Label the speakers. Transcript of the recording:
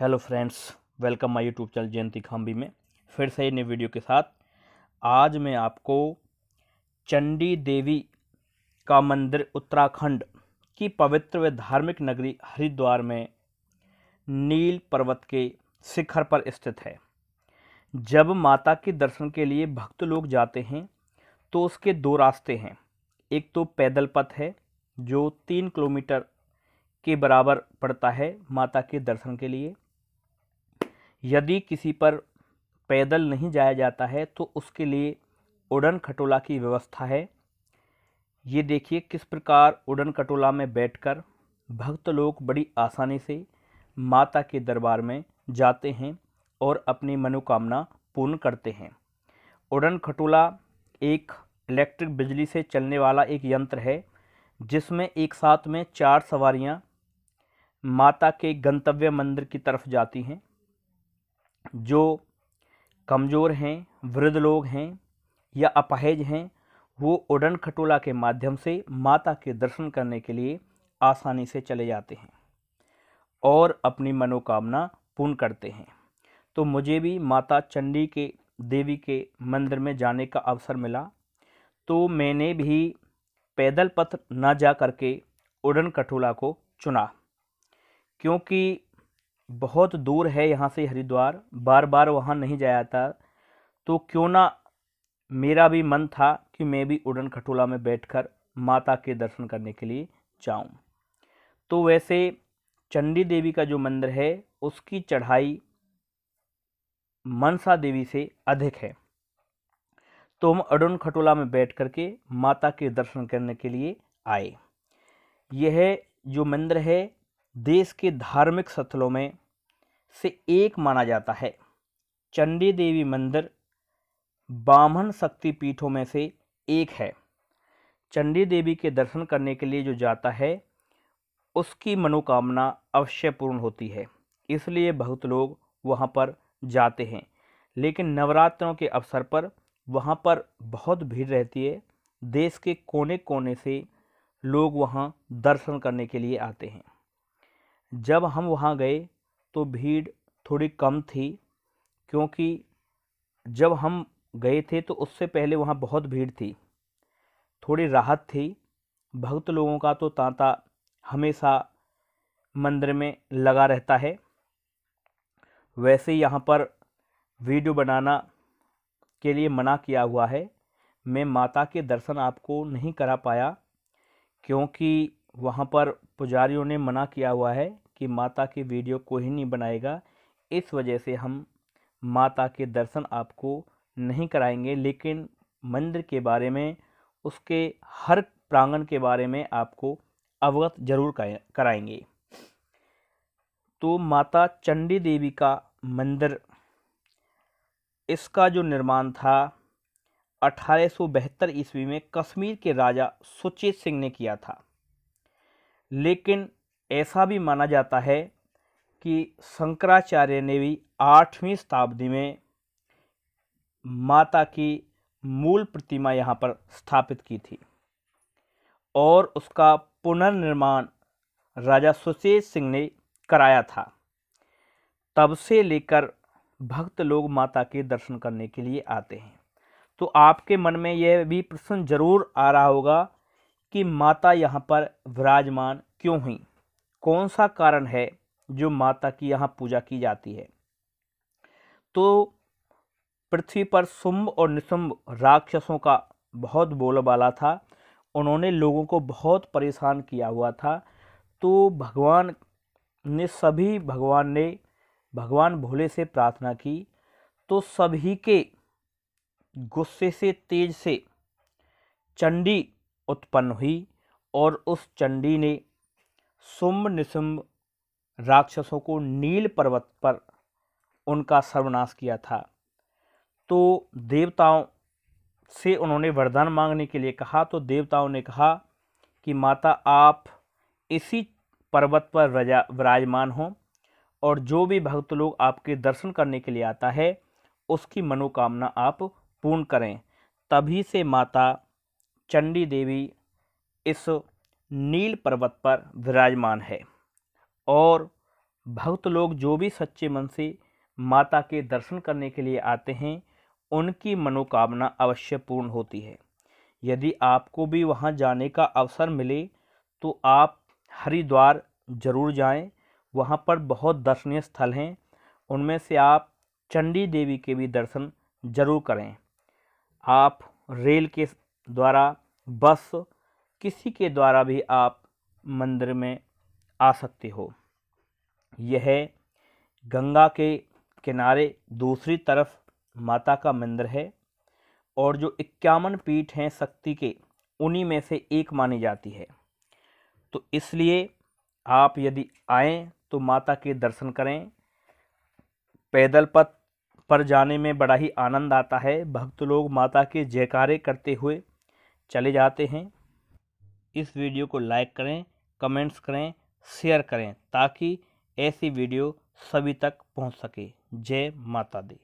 Speaker 1: hello friends welcome my YouTube channel Jayanti Khambi में फिर से नई वीडियो के साथ आज मैं आपको चंडी देवी का मंदिर उत्तराखंड की पवित्र व धार्मिक नगरी हरिद्वार में नील पर्वत के शिखर पर स्थित है जब माता के दर्शन के लिए भक्त लोग जाते हैं तो उसके दो रास्ते हैं एक तो पैदल पथ है जो तीन किलोमीटर के बराबर पड़ता है माता के दर्शन के लिए यदि किसी पर पैदल नहीं जाया जाता है तो उसके लिए उड़न खटोला की व्यवस्था है ये देखिए किस प्रकार उड़न खटोला में बैठकर भक्त लोग बड़ी आसानी से माता के दरबार में जाते हैं और अपनी मनोकामना पूर्ण करते हैं उड़न खटोला एक इलेक्ट्रिक बिजली से चलने वाला एक यंत्र है जिसमें एक साथ में चार सवारियां माता के गंतव्य मंदिर की तरफ जाती हैं जो कमज़ोर हैं वृद्ध लोग हैं या अपहेज हैं वो उड़न खटोला के माध्यम से माता के दर्शन करने के लिए आसानी से चले जाते हैं और अपनी मनोकामना पूर्ण करते हैं तो मुझे भी माता चंडी के देवी के मंदिर में जाने का अवसर मिला तो मैंने भी पैदल पथ न जा करके उड़न कठोला को चुना क्योंकि बहुत दूर है यहाँ से हरिद्वार बार बार वहाँ नहीं जाया था तो क्यों ना मेरा भी मन था कि मैं भी उड़न खटोला में बैठकर माता के दर्शन करने के लिए जाऊँ तो वैसे चंडी देवी का जो मंदिर है उसकी चढ़ाई मनसा देवी से अधिक है तो हम अडुन खटोला में बैठ करके माता के दर्शन करने के लिए आए यह जो मंदिर है देश के धार्मिक स्थलों में से एक माना जाता है चंडी देवी मंदिर बामन शक्तिपीठों में से एक है चंडी देवी के दर्शन करने के लिए जो जाता है उसकी मनोकामना अवश्य पूर्ण होती है इसलिए बहुत लोग वहाँ पर जाते हैं लेकिन नवरात्रों के अवसर पर वहाँ पर बहुत भीड़ रहती है देश के कोने कोने से लोग वहाँ दर्शन करने के लिए आते हैं जब हम वहाँ गए तो भीड़ थोड़ी कम थी क्योंकि जब हम गए थे तो उससे पहले वहाँ बहुत भीड़ थी थोड़ी राहत थी भक्त लोगों का तो तांता हमेशा मंदिर में लगा रहता है वैसे यहाँ पर वीडियो बनाना के लिए मना किया हुआ है मैं माता के दर्शन आपको नहीं करा पाया क्योंकि वहाँ पर पुजारियों ने मना किया हुआ है कि माता की वीडियो कोई नहीं बनाएगा इस वजह से हम माता के दर्शन आपको नहीं कराएंगे लेकिन मंदिर के बारे में उसके हर प्रांगण के बारे में आपको अवगत जरूर कराएंगे तो माता चंडी देवी का मंदिर इसका जो निर्माण था अठारह ईस्वी में कश्मीर के राजा सुचेत सिंह ने किया था लेकिन ऐसा भी माना जाता है कि शंकराचार्य ने भी आठवीं शताब्दी में माता की मूल प्रतिमा यहाँ पर स्थापित की थी और उसका पुनर्निर्माण राजा सुशेज सिंह ने कराया था तब से लेकर भक्त लोग माता के दर्शन करने के लिए आते हैं तो आपके मन में यह भी प्रश्न जरूर आ रहा होगा कि माता यहाँ पर विराजमान क्यों हुई कौन सा कारण है जो माता की यहाँ पूजा की जाती है तो पृथ्वी पर शुंभ और निशुंभ राक्षसों का बहुत बोलबाला था उन्होंने लोगों को बहुत परेशान किया हुआ था तो भगवान ने सभी भगवान ने भगवान भोले से प्रार्थना की तो सभी के गुस्से से तेज से चंडी उत्पन्न हुई और उस चंडी ने सुम्ब निसुम राक्षसों को नील पर्वत पर उनका सर्वनाश किया था तो देवताओं से उन्होंने वरदान मांगने के लिए कहा तो देवताओं ने कहा कि माता आप इसी पर्वत पर रजा विराजमान हों और जो भी भक्त लोग आपके दर्शन करने के लिए आता है उसकी मनोकामना आप पूर्ण करें तभी से माता चंडी देवी इस नील पर्वत पर विराजमान है और भक्त लोग जो भी सच्चे मन से माता के दर्शन करने के लिए आते हैं उनकी मनोकामना अवश्य पूर्ण होती है यदि आपको भी वहाँ जाने का अवसर मिले तो आप हरिद्वार ज़रूर जाएं वहाँ पर बहुत दर्शनीय स्थल हैं उनमें से आप चंडी देवी के भी दर्शन जरूर करें आप रेल के द्वारा बस किसी के द्वारा भी आप मंदिर में आ सकते हो यह गंगा के किनारे दूसरी तरफ माता का मंदिर है और जो इक्यावन पीठ हैं शक्ति के उन्हीं में से एक मानी जाती है तो इसलिए आप यदि आएँ तो माता के दर्शन करें पैदल पथ पर जाने में बड़ा ही आनंद आता है भक्त लोग माता के जयकारे करते हुए चले जाते हैं इस वीडियो को लाइक करें कमेंट्स करें शेयर करें ताकि ऐसी वीडियो सभी तक पहुंच सके जय माता दी